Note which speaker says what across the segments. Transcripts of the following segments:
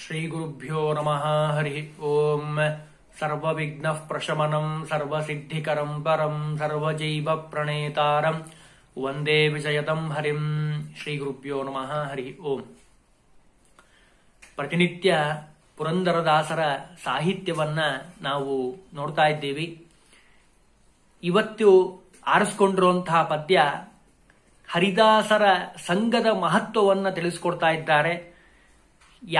Speaker 1: ಶ್ರೀ ಗುರುಭ್ಯೋ ನಮಃ ಹರಿ ಓಂ ಸರ್ವವಿಘ್ನ ಪ್ರಶಮನಂ ಸರ್ವಸಿದ್ಧಿಕರಂ ಪರಂ ಸರ್ವಜೈವ ಪ್ರಣೇತಾರಂ ವಂದೇ ವಿಜಯತಂ ಹರಿಂ ಗುರುಭ್ಯೋ ನಮಃ ಹರಿ ಓಂ ಪ್ರತಿನಿತ್ಯ ಪುರಂದರದಾಸರ ಸಾಹಿತ್ಯವನ್ನ ನಾವು ನೋಡ್ತಾ ಇದ್ದೀವಿ ಇವತ್ತು ಆರಿಸ್ಕೊಂಡಿರುವಂತಹ ಪದ್ಯ ಹರಿದಾಸರ ಸಂಘದ ಮಹತ್ವವನ್ನು ತಿಳಿಸ್ಕೊಡ್ತಾ ಇದ್ದಾರೆ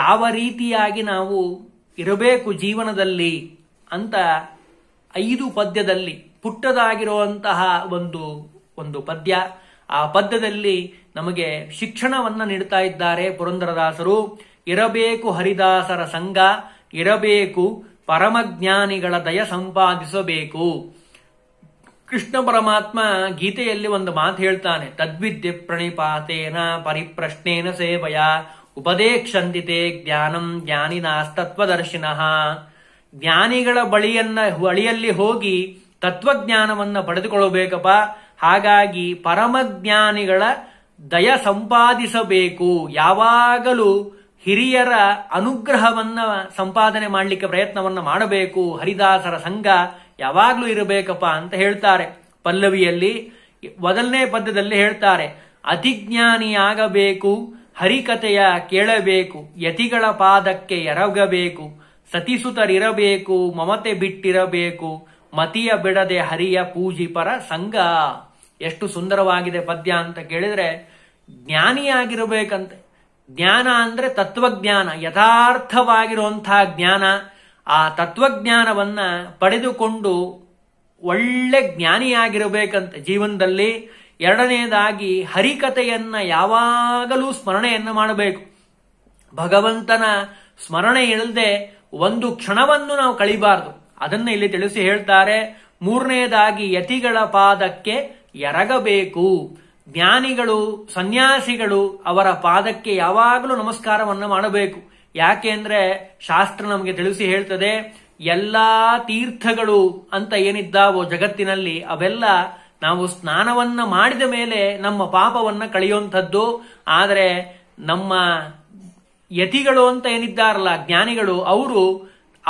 Speaker 1: ಯಾವ ರೀತಿಯಾಗಿ ನಾವು ಇರಬೇಕು ಜೀವನದಲ್ಲಿ ಅಂತ ಐದು ಪದ್ಯದಲ್ಲಿ ಪುಟ್ಟದಾಗಿರುವಂತಹ ಒಂದು ಒಂದು ಪದ್ಯ ಆ ಪದ್ಯದಲ್ಲಿ ನಮಗೆ ಶಿಕ್ಷಣವನ್ನು ನೀಡ್ತಾ ಇದ್ದಾರೆ ಪುರಂದರದಾಸರು ಇರಬೇಕು ಹರಿದಾಸರ ಸಂಘ ಇರಬೇಕು ಪರಮಜ್ಞಾನಿಗಳ ದಯ ಸಂಪಾದಿಸಬೇಕು ಕೃಷ್ಣ ಪರಮಾತ್ಮ ಗೀತೆಯಲ್ಲಿ ಒಂದು ಮಾತು ಹೇಳ್ತಾನೆ ತದ್ವಿದ್ಯೆ ಪ್ರಣಿಪಾತೇನ ಪರಿಪ್ರಶ್ನೇನ ಸೇವಯ ಕ್ಷಂದಿತೆ ಜ್ಞಾನಂ ಜ್ಞಾನಿನಾಸ್ತತ್ವದರ್ಶಿನಃ ಜ್ಞಾನಿಗಳ ಬಳಿಯನ್ನ ಬಳಿಯಲ್ಲಿ ಹೋಗಿ ತತ್ವಜ್ಞಾನವನ್ನು ಪಡೆದುಕೊಳ್ಳಬೇಕಪ್ಪ ಹಾಗಾಗಿ ಪರಮಜ್ಞಾನಿಗಳ ದಯ ಸಂಪಾದಿಸಬೇಕು ಯಾವಾಗಲೂ ಹಿರಿಯರ ಅನುಗ್ರಹವನ್ನ ಸಂಪಾದನೆ ಮಾಡಲಿಕ್ಕೆ ಪ್ರಯತ್ನವನ್ನ ಮಾಡಬೇಕು ಹರಿದಾಸರ ಸಂಘ ಯಾವಾಗಲೂ ಇರಬೇಕಪ್ಪ ಅಂತ ಹೇಳ್ತಾರೆ ಪಲ್ಲವಿಯಲ್ಲಿ ಮೊದಲನೇ ಪದ್ಯದಲ್ಲಿ ಹೇಳ್ತಾರೆ ಅತಿಜ್ಞಾನಿಯಾಗಬೇಕು ಹರಿಕತೆಯ ಕೇಳಬೇಕು ಯತಿಗಳ ಪಾದಕ್ಕೆ ಎರಗಬೇಕು ಸತಿಸುತರಿರಬೇಕು ಮಮತೆ ಬಿಟ್ಟಿರಬೇಕು ಮತಿಯ ಬಿಡದೆ ಹರಿಯ ಪೂಜಿಪರ ಸಂಘ ಎಷ್ಟು ಸುಂದರವಾಗಿದೆ ಪದ್ಯ ಅಂತ ಕೇಳಿದ್ರೆ ಜ್ಞಾನಿಯಾಗಿರಬೇಕಂತೆ ಜ್ಞಾನ ಅಂದ್ರೆ ತತ್ವಜ್ಞಾನ ಯಥಾರ್ಥವಾಗಿರುವಂತಹ ಜ್ಞಾನ ಆ ತತ್ವಜ್ಞಾನವನ್ನ ಪಡೆದುಕೊಂಡು ಒಳ್ಳೆ ಜ್ಞಾನಿಯಾಗಿರಬೇಕಂತ ಜೀವನದಲ್ಲಿ ಎರಡನೇದಾಗಿ ಹರಿಕತೆಯನ್ನ ಯಾವಾಗಲೂ ಸ್ಮರಣೆಯನ್ನು ಮಾಡಬೇಕು ಭಗವಂತನ ಸ್ಮರಣೆ ಇಲ್ಲದೆ ಒಂದು ಕ್ಷಣವನ್ನು ನಾವು ಕಳಿಬಾರದು ಅದನ್ನು ಇಲ್ಲಿ ತಿಳಿಸಿ ಹೇಳ್ತಾರೆ ಮೂರನೇದಾಗಿ ಯತಿಗಳ ಪಾದಕ್ಕೆ ಎರಗಬೇಕು ಜ್ಞಾನಿಗಳು ಸನ್ಯಾಸಿಗಳು ಅವರ ಪಾದಕ್ಕೆ ಯಾವಾಗಲೂ ನಮಸ್ಕಾರವನ್ನು ಮಾಡಬೇಕು ಯಾಕೆ ಅಂದ್ರೆ ಶಾಸ್ತ್ರ ನಮಗೆ ತಿಳಿಸಿ ಹೇಳ್ತದೆ ಎಲ್ಲಾ ತೀರ್ಥಗಳು ಅಂತ ಏನಿದ್ದಾವೋ ಜಗತ್ತಿನಲ್ಲಿ ಅವೆಲ್ಲ ನಾವು ಸ್ನಾನವನ್ನ ಮಾಡಿದ ಮೇಲೆ ನಮ್ಮ ಪಾಪವನ್ನ ಕಳೆಯುವಂಥದ್ದು ಆದರೆ ನಮ್ಮ ಯತಿಗಳು ಅಂತ ಏನಿದ್ದಾರಲ್ಲ ಜ್ಞಾನಿಗಳು ಅವರು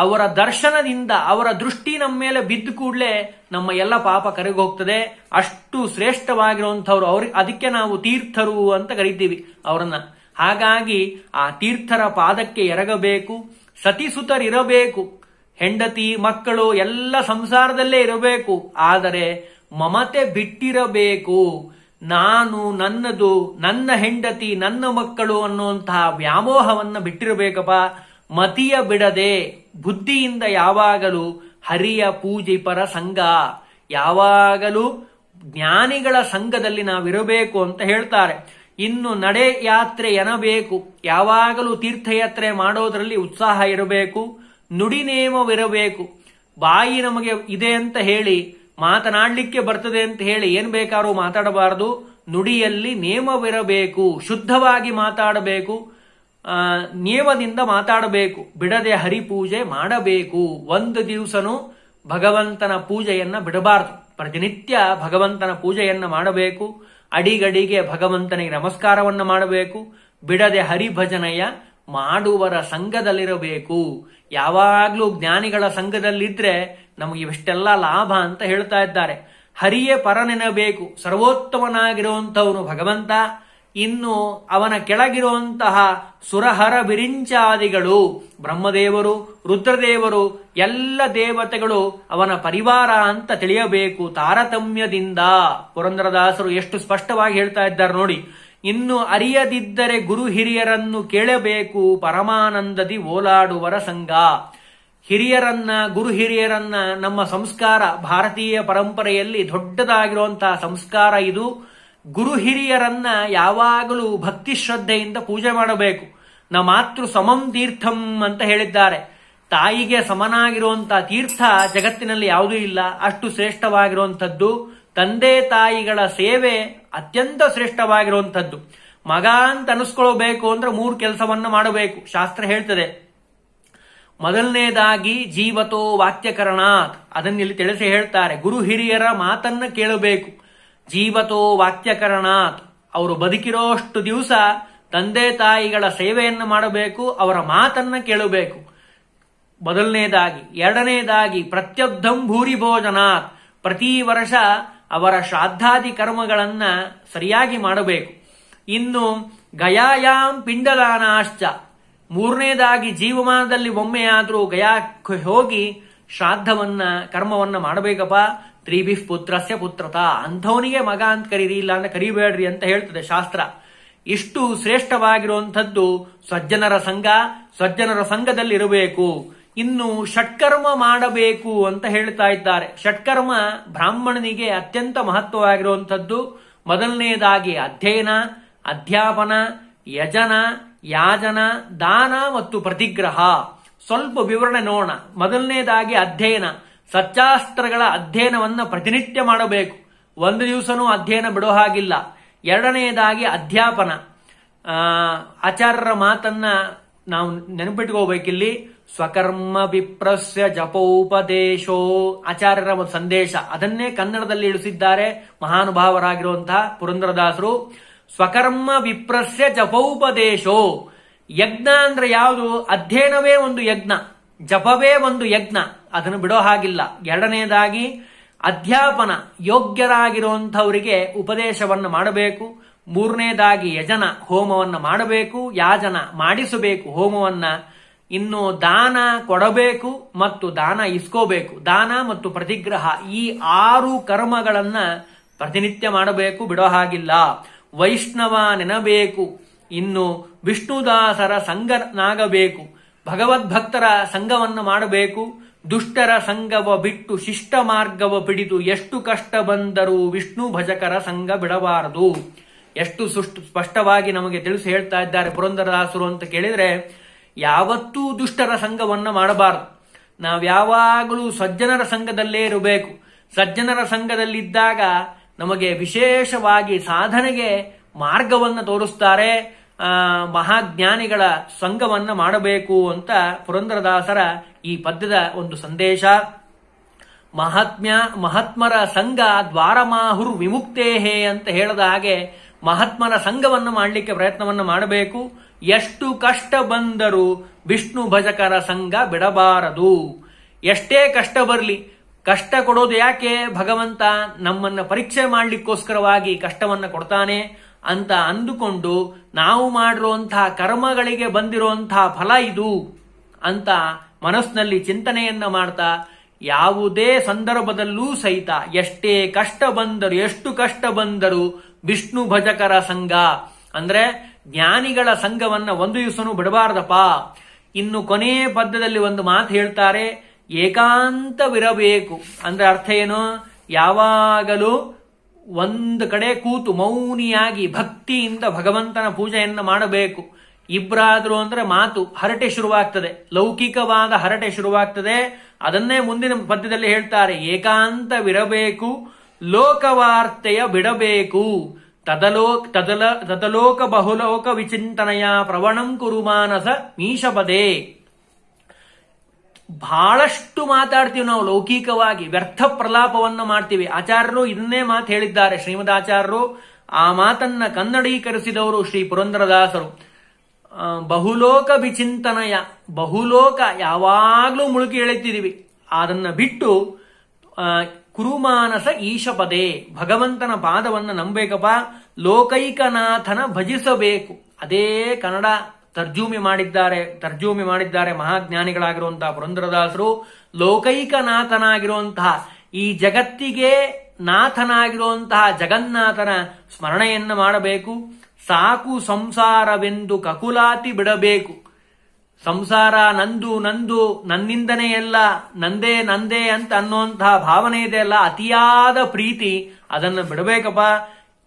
Speaker 1: ಅವರ ದರ್ಶನದಿಂದ ಅವರ ದೃಷ್ಟಿ ನಮ್ಮ ಮೇಲೆ ಬಿದ್ದ ಕೂಡಲೇ ನಮ್ಮ ಎಲ್ಲ ಪಾಪ ಕರಗೋಗ್ತದೆ ಅಷ್ಟು ಶ್ರೇಷ್ಠವಾಗಿರುವಂಥವ್ರು ಅವ್ರಿಗೆ ಅದಕ್ಕೆ ನಾವು ತೀರ್ಥರು ಅಂತ ಕರಿತೀವಿ ಅವರನ್ನ ಹಾಗಾಗಿ ಆ ತೀರ್ಥರ ಪಾದಕ್ಕೆ ಎರಗಬೇಕು ಸತಿಸುತರಿರಬೇಕು ಹೆಂಡತಿ ಮಕ್ಕಳು ಎಲ್ಲ ಸಂಸಾರದಲ್ಲೇ ಇರಬೇಕು ಆದರೆ ಮಮತೆ ಬಿಟ್ಟಿರಬೇಕು ನಾನು ನನ್ನದು ನನ್ನ ಹೆಂಡತಿ ನನ್ನ ಮಕ್ಕಳು ಅನ್ನುವಂತಹ ವ್ಯಾಮೋಹವನ್ನ ಬಿಟ್ಟಿರಬೇಕಪ್ಪ ಮತಿಯ ಬಿಡದೆ ಬುದ್ಧಿಯಿಂದ ಯಾವಾಗಲೂ ಹರಿಯ ಪರ ಸಂಘ ಯಾವಾಗಲೂ ಜ್ಞಾನಿಗಳ ಸಂಘದಲ್ಲಿ ನಾವಿರಬೇಕು ಅಂತ ಹೇಳ್ತಾರೆ ಇನ್ನು ನಡೆ ಯಾತ್ರೆ ಎನಬೇಕು ಯಾವಾಗಲೂ ತೀರ್ಥಯಾತ್ರೆ ಮಾಡೋದರಲ್ಲಿ ಉತ್ಸಾಹ ಇರಬೇಕು ನುಡಿ ನಿಯಮವಿರಬೇಕು ಬಾಯಿ ನಮಗೆ ಇದೆ ಅಂತ ಹೇಳಿ ಮಾತನಾಡಲಿಕ್ಕೆ ಬರ್ತದೆ ಅಂತ ಹೇಳಿ ಏನ್ ಬೇಕಾದ್ರೂ ಮಾತಾಡಬಾರದು ನುಡಿಯಲ್ಲಿ ನಿಯಮವಿರಬೇಕು ಶುದ್ಧವಾಗಿ ಮಾತಾಡಬೇಕು ನಿಯಮದಿಂದ ಮಾತಾಡಬೇಕು ಬಿಡದೆ ಹರಿಪೂಜೆ ಮಾಡಬೇಕು ಒಂದು ದಿವಸನು ಭಗವಂತನ ಪೂಜೆಯನ್ನ ಬಿಡಬಾರದು ಪ್ರತಿನಿತ್ಯ ಭಗವಂತನ ಪೂಜೆಯನ್ನ ಮಾಡಬೇಕು ಅಡಿಗಡಿಗೆ ಭಗವಂತನಿಗೆ ನಮಸ್ಕಾರವನ್ನು ಮಾಡಬೇಕು ಬಿಡದೆ ಹರಿಭಜನೆಯ ಮಾಡುವರ ಸಂಘದಲ್ಲಿರಬೇಕು ಯಾವಾಗಲೂ ಜ್ಞಾನಿಗಳ ಸಂಘದಲ್ಲಿದ್ರೆ ನಮಗೆ ಇವೆಷ್ಟೆಲ್ಲ ಲಾಭ ಅಂತ ಹೇಳ್ತಾ ಇದ್ದಾರೆ ಹರಿಯೇ ಪರನೆನಬೇಕು ಸರ್ವೋತ್ತಮನಾಗಿರುವಂತವನು ಭಗವಂತ ಇನ್ನು ಅವನ ಕೆಳಗಿರುವಂತಹ ಸುರಹರ ಬಿರಿಂಚಾದಿಗಳು ಬ್ರಹ್ಮದೇವರು ರುದ್ರದೇವರು ಎಲ್ಲ ದೇವತೆಗಳು ಅವನ ಪರಿವಾರ ಅಂತ ತಿಳಿಯಬೇಕು ತಾರತಮ್ಯದಿಂದ ಪುರಂದರದಾಸರು ಎಷ್ಟು ಸ್ಪಷ್ಟವಾಗಿ ಹೇಳ್ತಾ ಇದ್ದಾರೆ ನೋಡಿ ಇನ್ನು ಅರಿಯದಿದ್ದರೆ ಗುರು ಹಿರಿಯರನ್ನು ಕೇಳಬೇಕು ಪರಮಾನಂದದಿ ಓಲಾಡುವರ ಸಂಘ ಹಿರಿಯರನ್ನ ಗುರು ಹಿರಿಯರನ್ನ ನಮ್ಮ ಸಂಸ್ಕಾರ ಭಾರತೀಯ ಪರಂಪರೆಯಲ್ಲಿ ದೊಡ್ಡದಾಗಿರುವಂತಹ ಸಂಸ್ಕಾರ ಇದು ಗುರು ಹಿರಿಯರನ್ನ ಯಾವಾಗಲೂ ಭಕ್ತಿ ಶ್ರದ್ಧೆಯಿಂದ ಪೂಜೆ ಮಾಡಬೇಕು ನ ಮಾತೃ ಸಮಂ ತೀರ್ಥಂ ಅಂತ ಹೇಳಿದ್ದಾರೆ ತಾಯಿಗೆ ಸಮನಾಗಿರುವಂತಹ ತೀರ್ಥ ಜಗತ್ತಿನಲ್ಲಿ ಯಾವುದೂ ಇಲ್ಲ ಅಷ್ಟು ಶ್ರೇಷ್ಠವಾಗಿರುವಂಥದ್ದು ತಂದೆ ತಾಯಿಗಳ ಸೇವೆ ಅತ್ಯಂತ ಶ್ರೇಷ್ಠವಾಗಿರುವಂಥದ್ದು ಮಗ ಅಂತ ಅನಿಸ್ಕೊಳ್ಬೇಕು ಅಂದ್ರೆ ಮೂರು ಕೆಲಸವನ್ನು ಮಾಡಬೇಕು ಶಾಸ್ತ್ರ ಹೇಳ್ತದೆ ಮೊದಲನೇದಾಗಿ ಜೀವತೋ ವಾಕ್ಯಕರಣಾತ್ ಅದನ್ನ ಇಲ್ಲಿ ತಿಳಿಸಿ ಹೇಳ್ತಾರೆ ಗುರು ಹಿರಿಯರ ಮಾತನ್ನ ಕೇಳಬೇಕು ಜೀವತೋ ವಾಕ್ಯಕರಣಾತ್ ಅವರು ಬದುಕಿರೋಷ್ಟು ದಿವಸ ತಂದೆ ತಾಯಿಗಳ ಸೇವೆಯನ್ನು ಮಾಡಬೇಕು ಅವರ ಮಾತನ್ನ ಕೇಳಬೇಕು ಮೊದಲನೇದಾಗಿ ಎರಡನೇದಾಗಿ ಪ್ರತ್ಯಬ್ಧಂ ಭೂರಿ ಭೋಜನಾತ್ ಪ್ರತಿ ವರ್ಷ ಅವರ ಶ್ರಾದ್ದಾದಿ ಕರ್ಮಗಳನ್ನ ಸರಿಯಾಗಿ ಮಾಡಬೇಕು ಇನ್ನು ಗಯಾಯಾಂ ಪಿಂಡದಾನಾಶ್ಚ ಮೂರನೇದಾಗಿ ಜೀವಮಾನದಲ್ಲಿ ಒಮ್ಮೆಯಾದರೂ ಗಯಾ ಹೋಗಿ ಶ್ರಾದ್ದವನ್ನ ಕರ್ಮವನ್ನ ಮಾಡಬೇಕಪ್ಪ ತ್ರಿಭಿಫ್ ಪುತ್ರಸ್ಯ ಪುತ್ರತ ಅಂಥವನಿಗೆ ಮಗ ಅಂತ ಕರೀರಿ ಇಲ್ಲ ಅಂತ ಕರಿಬೇಡ್ರಿ ಅಂತ ಹೇಳ್ತದೆ ಶಾಸ್ತ್ರ ಇಷ್ಟು ಶ್ರೇಷ್ಠವಾಗಿರುವಂಥದ್ದು ಸಜ್ಜನರ ಸಂಘ ಸಜ್ಜನರ ಸಂಘದಲ್ಲಿರಬೇಕು ಇನ್ನು ಷಟ್ಕರ್ಮ ಮಾಡಬೇಕು ಅಂತ ಹೇಳ್ತಾ ಇದ್ದಾರೆ ಷಟ್ಕರ್ಮ ಬ್ರಾಹ್ಮಣನಿಗೆ ಅತ್ಯಂತ ಮಹತ್ವವಾಗಿರುವಂಥದ್ದು ಮೊದಲನೆಯದಾಗಿ ಅಧ್ಯಯನ ಅಧ್ಯಾಪನ ಯಜನ ಯಾಜನ ದಾನ ಮತ್ತು ಪ್ರತಿಗ್ರಹ ಸ್ವಲ್ಪ ವಿವರಣೆ ನೋಡೋಣ ಮೊದಲನೇದಾಗಿ ಅಧ್ಯಯನ ಸಚ್ಚಾಸ್ತ್ರಗಳ ಅಧ್ಯಯನವನ್ನು ಪ್ರತಿನಿತ್ಯ ಮಾಡಬೇಕು ಒಂದು ದಿವಸನೂ ಅಧ್ಯಯನ ಬಿಡೋ ಹಾಗಿಲ್ಲ ಎರಡನೆಯದಾಗಿ ಅಧ್ಯಾಪನ ಆಚಾರ್ಯರ ಮಾತನ್ನ ನಾವು ನೆನಪಿಟ್ಕೋಬೇಕಿಲ್ಲಿ ಸ್ವಕರ್ಮ ವಿಪ್ರಸ್ಯ ಜಪೋಪದೇಶೋ ಆಚಾರ್ಯರ ಒಂದು ಸಂದೇಶ ಅದನ್ನೇ ಕನ್ನಡದಲ್ಲಿ ಇಳಿಸಿದ್ದಾರೆ ಮಹಾನುಭಾವರಾಗಿರುವಂತಹ ಪುರಂದ್ರದಾಸರು ಸ್ವಕರ್ಮ ವಿಪ್ರಸ್ಯ ಜಪೋಪದೇಶೋ ಯಜ್ಞ ಅಂದ್ರೆ ಯಾವುದು ಅಧ್ಯಯನವೇ ಒಂದು ಯಜ್ಞ ಜಪವೇ ಒಂದು ಯಜ್ಞ ಅದನ್ನು ಬಿಡೋ ಹಾಗಿಲ್ಲ ಎರಡನೇದಾಗಿ ಅಧ್ಯಾಪನ ಯೋಗ್ಯರಾಗಿರುವಂಥವರಿಗೆ ಉಪದೇಶವನ್ನು ಮಾಡಬೇಕು ಮೂರನೇದಾಗಿ ಯಜನ ಹೋಮವನ್ನು ಮಾಡಬೇಕು ಯಾಜನ ಮಾಡಿಸಬೇಕು ಹೋಮವನ್ನು ಇನ್ನು ದಾನ ಕೊಡಬೇಕು ಮತ್ತು ದಾನ ಇಸ್ಕೋಬೇಕು ದಾನ ಮತ್ತು ಪ್ರತಿಗ್ರಹ ಈ ಆರು ಕರ್ಮಗಳನ್ನ ಪ್ರತಿನಿತ್ಯ ಮಾಡಬೇಕು ಬಿಡೋ ಹಾಗಿಲ್ಲ ವೈಷ್ಣವ ನೆನಬೇಕು ಇನ್ನು ವಿಷ್ಣುದಾಸರ ಸಂಗನಾಗಬೇಕು ಭಗವದ್ಭಕ್ತರ ಸಂಘವನ್ನು ಮಾಡಬೇಕು ದುಷ್ಟರ ಸಂಘವ ಬಿಟ್ಟು ಶಿಷ್ಟ ಮಾರ್ಗವ ಬಿಡಿದು ಎಷ್ಟು ಕಷ್ಟ ಬಂದರೂ ವಿಷ್ಣು ಭಜಕರ ಸಂಘ ಬಿಡಬಾರದು ಎಷ್ಟು ಸುಷ್ಟು ಸ್ಪಷ್ಟವಾಗಿ ನಮಗೆ ತಿಳಿಸಿ ಹೇಳ್ತಾ ಇದ್ದಾರೆ ಪುರಂದರದಾಸರು ಅಂತ ಕೇಳಿದ್ರೆ ಯಾವತ್ತೂ ದುಷ್ಟರ ಸಂಘವನ್ನು ಮಾಡಬಾರದು ನಾವ್ಯಾವಾಗಲೂ ಸಜ್ಜನರ ಸಂಘದಲ್ಲೇ ಇರಬೇಕು ಸಜ್ಜನರ ಸಂಘದಲ್ಲಿದ್ದಾಗ ನಮಗೆ ವಿಶೇಷವಾಗಿ ಸಾಧನೆಗೆ ಮಾರ್ಗವನ್ನು ತೋರಿಸ್ತಾರೆ ಮಹಾಜ್ಞಾನಿಗಳ ಸಂಘವನ್ನು ಮಾಡಬೇಕು ಅಂತ ಪುರಂದರದಾಸರ ಈ ಪದ್ಯದ ಒಂದು ಸಂದೇಶ ಮಹಾತ್ಮ್ಯ ಮಹಾತ್ಮರ ಸಂಘ ದ್ವಾರಮಾಹುರ್ ವಿಮುಕ್ತೇಹೇ ಅಂತ ಹೇಳದ ಹಾಗೆ ಮಹಾತ್ಮರ ಸಂಘವನ್ನು ಮಾಡಲಿಕ್ಕೆ ಪ್ರಯತ್ನವನ್ನು ಮಾಡಬೇಕು ಎಷ್ಟು ಕಷ್ಟ ಬಂದರೂ ವಿಷ್ಣು ಭಜಕರ ಸಂಘ ಬಿಡಬಾರದು ಎಷ್ಟೇ ಕಷ್ಟ ಬರಲಿ ಕಷ್ಟ ಕೊಡೋದು ಯಾಕೆ ಭಗವಂತ ನಮ್ಮನ್ನ ಪರೀಕ್ಷೆ ಮಾಡಲಿಕ್ಕೋಸ್ಕರವಾಗಿ ಕಷ್ಟವನ್ನ ಕೊಡ್ತಾನೆ ಅಂತ ಅಂದುಕೊಂಡು ನಾವು ಮಾಡಿರುವಂತಹ ಕರ್ಮಗಳಿಗೆ ಬಂದಿರುವಂತಹ ಫಲ ಇದು ಅಂತ ಮನಸ್ಸಿನಲ್ಲಿ ಚಿಂತನೆಯನ್ನ ಮಾಡ್ತಾ ಯಾವುದೇ ಸಂದರ್ಭದಲ್ಲೂ ಸಹಿತ ಎಷ್ಟೇ ಕಷ್ಟ ಬಂದರು ಎಷ್ಟು ಕಷ್ಟ ಬಂದರು ವಿಷ್ಣು ಭಜಕರ ಸಂಘ ಅಂದ್ರೆ ಜ್ಞಾನಿಗಳ ಸಂಘವನ್ನ ಒಂದು ದಿವಸನೂ ಬಿಡಬಾರ್ದಪ್ಪ ಇನ್ನು ಕೊನೆಯ ಪದ್ಯದಲ್ಲಿ ಒಂದು ಮಾತು ಹೇಳ್ತಾರೆ ಏಕಾಂತವಿರಬೇಕು ಅಂದ್ರೆ ಅರ್ಥ ಏನು ಯಾವಾಗಲೂ ಒಂದು ಕಡೆ ಕೂತು ಮೌನಿಯಾಗಿ ಭಕ್ತಿಯಿಂದ ಭಗವಂತನ ಪೂಜೆಯನ್ನು ಮಾಡಬೇಕು ಇಬ್ಬರಾದ್ರು ಅಂದ್ರೆ ಮಾತು ಹರಟೆ ಶುರುವಾಗ್ತದೆ ಲೌಕಿಕವಾದ ಹರಟೆ ಶುರುವಾಗ್ತದೆ ಅದನ್ನೇ ಮುಂದಿನ ಪದ್ಯದಲ್ಲಿ ಹೇಳ್ತಾರೆ ಏಕಾಂತವಿರಬೇಕು ಲೋಕವಾರ್ತೆಯ ಬಿಡಬೇಕು ತದಲೋಕ ತದಲ ತದಲೋಕ ಬಹುಲೋಕ ವಿಚಿಂತನೆಯ ಪ್ರವಣಂ ಕುರು ಮಾನಸ ಮೀಶಪದೇ ಬಹಳಷ್ಟು ಮಾತಾಡ್ತೀವಿ ನಾವು ಲೌಕಿಕವಾಗಿ ವ್ಯರ್ಥ ಪ್ರಲಾಪವನ್ನು ಮಾಡ್ತೀವಿ ಆಚಾರ್ಯರು ಇದನ್ನೇ ಮಾತು ಹೇಳಿದ್ದಾರೆ ಆಚಾರ್ಯರು ಆ ಮಾತನ್ನ ಕನ್ನಡೀಕರಿಸಿದವರು ಶ್ರೀ ಪುರಂದ್ರದಾಸರು ಬಹುಲೋಕ ವಿಚಿಂತನಯ ಬಹುಲೋಕ ಯಾವಾಗಲೂ ಮುಳುಗಿ ಎಳಿತಿದೀವಿ ಅದನ್ನ ಬಿಟ್ಟು ಕುರುಮಾನಸ ಈಶಪದೇ ಭಗವಂತನ ಪಾದವನ್ನು ನಂಬೇಕಪ್ಪ ಲೋಕೈಕನಾಥನ ಭಜಿಸಬೇಕು ಅದೇ ಕನ್ನಡ ತರ್ಜುಮೆ ಮಾಡಿದ್ದಾರೆ ತರ್ಜುಮೆ ಮಾಡಿದ್ದಾರೆ ಮಹಾಜ್ಞಾನಿಗಳಾಗಿರುವಂತಹ ಪುರಂದ್ರದಾಸರು ಲೋಕೈಕನಾಥನಾಗಿರುವಂತಹ ಈ ಜಗತ್ತಿಗೆ ನಾಥನಾಗಿರುವಂತಹ ಜಗನ್ನಾಥನ ಸ್ಮರಣೆಯನ್ನು ಮಾಡಬೇಕು ಸಾಕು ಸಂಸಾರವೆಂದು ಕಕುಲಾತಿ ಬಿಡಬೇಕು ಸಂಸಾರ ನಂದು ನಂದು ನನ್ನಿಂದನೇ ಎಲ್ಲ ನಂದೇ ನಂದೇ ಅಂತ ಅನ್ನುವಂತಹ ಭಾವನೆ ಇದೆ ಅಲ್ಲ ಅತಿಯಾದ ಪ್ರೀತಿ ಅದನ್ನು ಬಿಡಬೇಕಪ್ಪ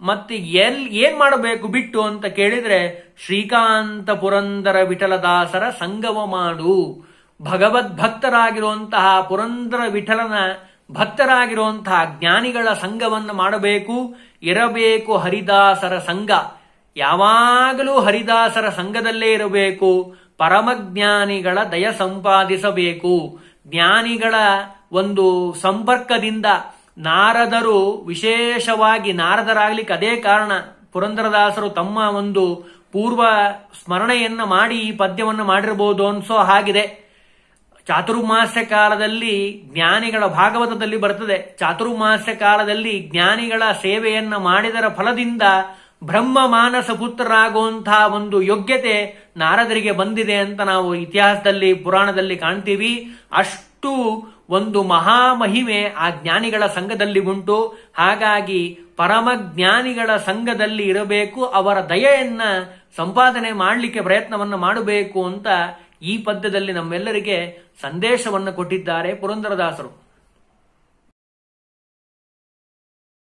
Speaker 1: ಮತ್ತೆ ಎಲ್ ಏನ್ ಮಾಡಬೇಕು ಬಿಟ್ಟು ಅಂತ ಕೇಳಿದ್ರೆ ಶ್ರೀಕಾಂತ ಪುರಂದರ ವಿಠಲದಾಸರ ಸಂಗಮ ಮಾಡು ಭಗವದ್ ಭಕ್ತರಾಗಿರುವಂತಹ ಪುರಂದರ ವಿಠಲನ ಭಕ್ತರಾಗಿರುವಂತಹ ಜ್ಞಾನಿಗಳ ಸಂಘವನ್ನು ಮಾಡಬೇಕು ಇರಬೇಕು ಹರಿದಾಸರ ಸಂಘ ಯಾವಾಗಲೂ ಹರಿದಾಸರ ಸಂಘದಲ್ಲೇ ಇರಬೇಕು ಪರಮಜ್ಞಾನಿಗಳ ದಯ ಸಂಪಾದಿಸಬೇಕು ಜ್ಞಾನಿಗಳ ಒಂದು ಸಂಪರ್ಕದಿಂದ ನಾರದರು ವಿಶೇಷವಾಗಿ ನಾರದರಾಗ್ಲಿಕ್ಕೆ ಅದೇ ಕಾರಣ ಪುರಂದರದಾಸರು ತಮ್ಮ ಒಂದು ಪೂರ್ವ ಸ್ಮರಣೆಯನ್ನು ಮಾಡಿ ಈ ಪದ್ಯವನ್ನು ಮಾಡಿರಬಹುದು ಅನ್ಸೋ ಹಾಗಿದೆ ಚಾತುರ್ಮಾಸ್ಯ ಕಾಲದಲ್ಲಿ ಜ್ಞಾನಿಗಳ ಭಾಗವತದಲ್ಲಿ ಬರ್ತದೆ ಚಾತುರ್ಮಾಸ್ಯ ಕಾಲದಲ್ಲಿ ಜ್ಞಾನಿಗಳ ಸೇವೆಯನ್ನ ಮಾಡಿದರ ಫಲದಿಂದ ಬ್ರಹ್ಮ ಮಾನಸ ಪುತ್ರರಾಗುವಂತಹ ಒಂದು ಯೋಗ್ಯತೆ ನಾರದರಿಗೆ ಬಂದಿದೆ ಅಂತ ನಾವು ಇತಿಹಾಸದಲ್ಲಿ ಪುರಾಣದಲ್ಲಿ ಕಾಣ್ತೀವಿ ಅಷ್ಟು ಒಂದು ಮಹಾಮಹಿಮೆ ಆ ಜ್ಞಾನಿಗಳ ಸಂಘದಲ್ಲಿ ಉಂಟು ಹಾಗಾಗಿ ಪರಮ ಜ್ಞಾನಿಗಳ ಸಂಘದಲ್ಲಿ ಇರಬೇಕು ಅವರ ದಯೆಯನ್ನ ಸಂಪಾದನೆ ಮಾಡಲಿಕ್ಕೆ ಪ್ರಯತ್ನವನ್ನು ಮಾಡಬೇಕು ಅಂತ ಈ ಪದ್ಯದಲ್ಲಿ ನಮ್ಮೆಲ್ಲರಿಗೆ ಸಂದೇಶವನ್ನು ಕೊಟ್ಟಿದ್ದಾರೆ ಪುರಂದರದಾಸರು